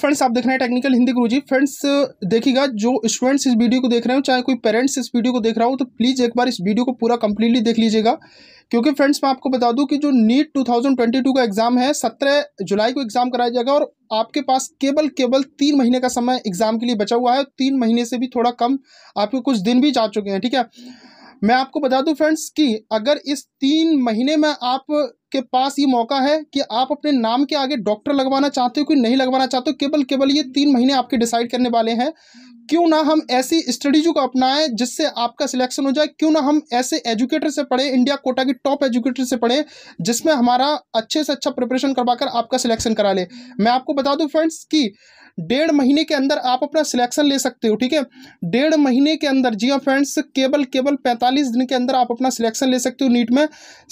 friends uh, आप देख रहे हैं टेक्निकल हिंदी जी फ्रेंड्स देखिएगा जो स्टूडेंट्स इस वीडियो को देख रहे हो चाहे कोई पेरेंट्स इस वीडियो को देख रहा हो तो प्लीज़ एक बार इस वीडियो को पूरा कंप्लीटली देख लीजिएगा क्योंकि फ्रेंड्स मैं आपको बता दूं कि जो नीट 2022 का एग्ज़ाम है 17 जुलाई को एग्ज़ाम कराया जाएगा और आपके पास केवल केवल तीन महीने का समय एग्ज़ाम के लिए बचा हुआ है तीन महीने से भी थोड़ा कम आपके कुछ दिन भी जा चुके हैं ठीक है मैं आपको बता दूं फ्रेंड्स कि अगर इस तीन महीने में आप के पास ये मौका है कि आप अपने नाम के आगे डॉक्टर लगवाना चाहते हो कि नहीं लगवाना चाहते हो केवल केवल ये तीन महीने आपके डिसाइड करने वाले हैं क्यों ना हम ऐसी स्टडीज को अपनाएं जिससे आपका सिलेक्शन हो जाए क्यों ना हम ऐसे एजुकेटर से पढ़े इंडिया कोटा की टॉप एजुकेटर से पढ़े जिसमें हमारा अच्छे से अच्छा प्रिपरेशन कर आपका सिलेक्शन करा ले मैं आपको बता दूँ फ्रेंड्स कि डेढ़ महीने के अंदर आप अपना सिलेक्शन ले सकते हो ठीक है डेढ़ महीने के अंदर जी हाँ फ्रेंड्स केवल केवल पैंतालीस दिन के अंदर आप अपना सिलेक्शन ले सकते हो नीट में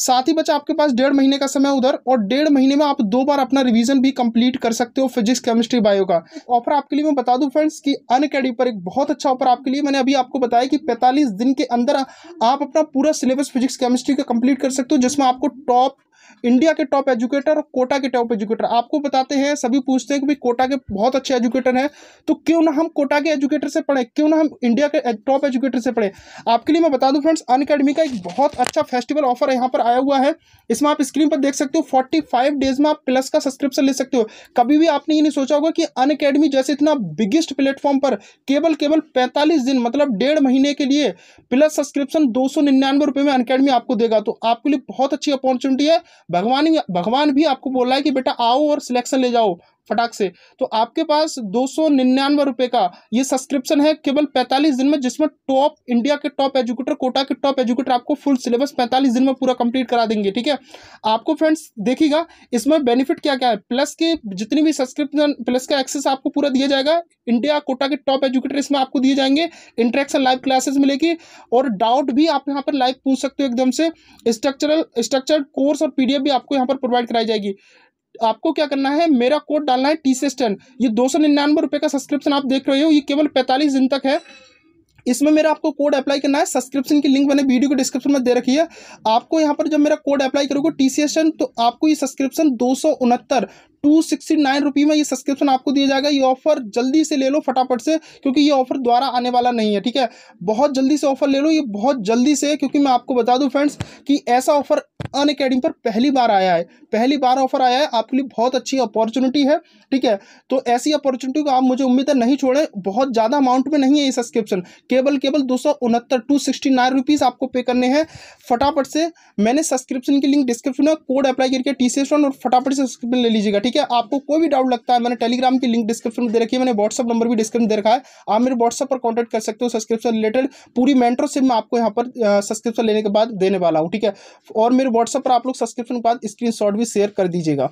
साथ ही बचा आपके पास डेढ़ महीने का समय उधर और डेढ़ महीने में आप दो बार अपना रिविजन भी कंप्लीट कर सकते हो फिजिक्स केमिस्ट्री बायो का ऑफर आपके लिए मैं बता दूँ फ्रेंड्स कि अन पर एक बहुत अच्छा ऑफर आपके लिए मैंने अभी आपको बताया कि पैंतालीस दिन के अंदर आप अपना पूरा सिलेबस फिजिक्स केमिस्ट्री का कंप्लीट कर सकते हो जिसमें आपको टॉप इंडिया के टॉप एजुकेटर और कोटा के टॉप एजुकेटर आपको बताते हैं सभी पूछते हैं कि भाई कोटा के बहुत अच्छे एजुकेटर हैं तो क्यों ना हम कोटा के एजुकेटर से पढ़ें क्यों ना हम इंडिया के टॉप एजुकेटर से पढ़ें आपके लिए मैं बता दूं फ्रेंड्स अन का एक बहुत अच्छा फेस्टिवल ऑफर यहाँ पर आया हुआ है इसमें आप स्क्रीन पर देख सकते हो फोर्टी डेज में आप प्लस का सब्सक्रिप्शन ले सकते हो कभी भी आपने ये नहीं सोचा होगा कि अन जैसे इतना बिगेस्ट प्लेटफॉर्म पर केवल केवल पैंतालीस दिन मतलब डेढ़ महीने के लिए प्लस सब्सक्रिप्शन दो सौ निन्यानवे रुपये में अनकेडमी आपको देगा तो आपके लिए बहुत अच्छी अपॉर्चुनिटी है भगवान भगवान भी आपको बोल रहा है कि बेटा आओ और सिलेक्शन ले जाओ फटाक से तो आपके पास दो सौ निन्यानवे रुपये का ये सब्सक्रिप्शन है केवल पैंतालीस दिन में जिसमें टॉप इंडिया के टॉप एजुकेटर कोटा के टॉप एजुकेटर आपको फुल सिलेबस पैंतालीस दिन में पूरा कंप्लीट करा देंगे ठीक है आपको फ्रेंड्स देखिएगा इसमें बेनिफिट क्या क्या है प्लस के जितनी भी सब्सक्रिप्शन प्लस का एक्सेस आपको पूरा दिया जाएगा इंडिया कोटा के टॉप एजुकेटर इसमें आपको दिए जाएंगे इंटरेक्शन लाइव क्लासेस मिलेगी और डाउट भी आप यहाँ पर लाइव पूछ सकते हो एकदम से स्ट्रक्चरल स्ट्रक्चर कोर्स और पीडीएफ भी आपको यहाँ पर प्रोवाइड कराई जाएगी आपको क्या करना है मेरा कोड डालना है टी टेन ये दो सौ निन्यानवे रुपये का सब्सक्रिप्शन आप देख रहे हो ये केवल पैंतालीस दिन तक है इसमें मेरा आपको कोड अप्लाई करना है सब्सक्रिप्शन की लिंक मैंने वीडियो को डिस्क्रिप्शन में दे रखी है आपको यहाँ पर जब मेरा कोड अप्लाई करोगे टी सी एस एन तो आपको ये सब्सक्रिप्शन दो सौ उनहत्तर टू सिक्सटी नाइन रुपी में ये सब्सक्रिप्शन आपको दिया जाएगा ये ऑफर जल्दी से ले लो फटाफट से क्योंकि ये ऑफर द्वारा आने वाला नहीं है ठीक है बहुत जल्दी से ऑफर ले लो ये बहुत जल्दी से क्योंकि मैं आपको बता दूं फ्रेंड्स कि ऐसा ऑफर अन अकेडमी पर पहली बार आया है पहली बार ऑफर आया है आपके लिए बहुत अच्छी अपॉर्चुनिटी है ठीक है तो ऐसी अपॉर्चुनिटी को आप मुझे उम्मीद है नहीं छोड़ें बहुत ज़्यादा अमाउंट में नहीं है ये सब्सक्रिप्शन केवल केवल दो सौ उनहत्तर आपको पे करने हैं फटाफट से मैंने सब्सक्रिप्शन की लिंक डिस्क्रिप्शन में कोड अप्लाई करके टी सी और फटाफट से सब्सक्रिप्शन ले लीजिएगा ठीक है आपको कोई भी डाउट लगता है मैंने टेलीग्राम की लिंक डिस्क्रिप्शन में दे रखी है मैंने व्हाट्सअप नंबर भी डिस्क्रिप्शन दे रखा है आप मेरे व्हाट्सअप पर कॉन्टैक्ट कर सकते हो सब्सक्रिप्शन रिलेटेड पूरी मेंटरशिप मैं आपको यहाँ पर सब्सक्रिप्शन लेने के बाद देने वाला हूँ ठीक है और मेरे व्हाट्सएप पर आप लोग सब्सक्रिप्शन के बाद स्क्रीनशॉट भी शेयर कर दीजिएगा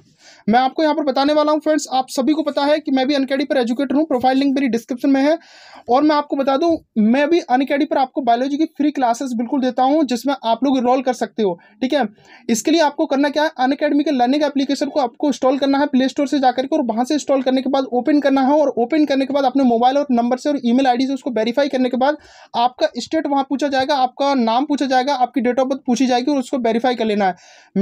मैं आपको यहाँ पर बताने वाला हूँ फ्रेंड्स आप सभी को पता है कि मैं भी अनकेडी पर एजुकेटर हूँ प्रोफाइल लिंक मेरी डिस्क्रिप्शन में है और मैं आपको बता दूँ मैं भी अनकेडी पर आपको बायोलॉजी की फ्री क्लासेस बिल्कुल देता हूँ जिसमें आप लोग इनरोल कर सकते हो ठीक है इसके लिए आपको करना क्या है अन के लर्निंग एप्लीकेशन को आपको इंस्टॉल करना है प्ले स्टोर से जाकर के और वहाँ से इंस्टॉल करने के बाद ओपन करना है और ओपन करने के बाद अपने मोबाइल और नंबर से और ई मेल से उसको वेरीफाई करने के बाद आपका स्टेट वहाँ पूछा जाएगा आपका नाम पूछा जाएगा आपकी डेट ऑफ बर्थ पूछी जाएगी और उसको वेरीफाई कर लेना है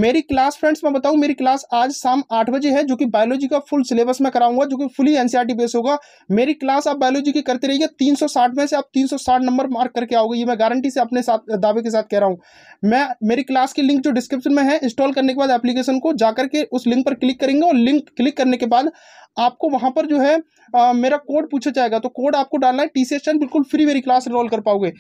मेरी क्लास फ्रेंड्स मैं बताऊँ मेरी क्लास आज शाम आठ बजे है जो कि बायोलॉजी का फुल सिलेबस मैं कराऊंगा जो कि फुली एनसीईआरटी बेस होगा मेरी क्लास आप बायोलॉजी की करते रहिए 360 में से आप 360 नंबर मार्क करके आओगे ये मैं गारंटी से अपने साथ दावे के साथ कह रहा हूँ मैं मेरी क्लास की लिंक जो डिस्क्रिप्शन में है इंस्टॉल करने के बाद एप्लीकेशन को जाकर के उस लिंक पर क्लिक करेंगे और लिंक क्लिक करने के बाद आपको वहाँ पर जो है आ, मेरा कोड पूछा जाएगा तो कोड आपको डालना है टी बिल्कुल फ्री मेरी क्लास इनरोल कर पाओगे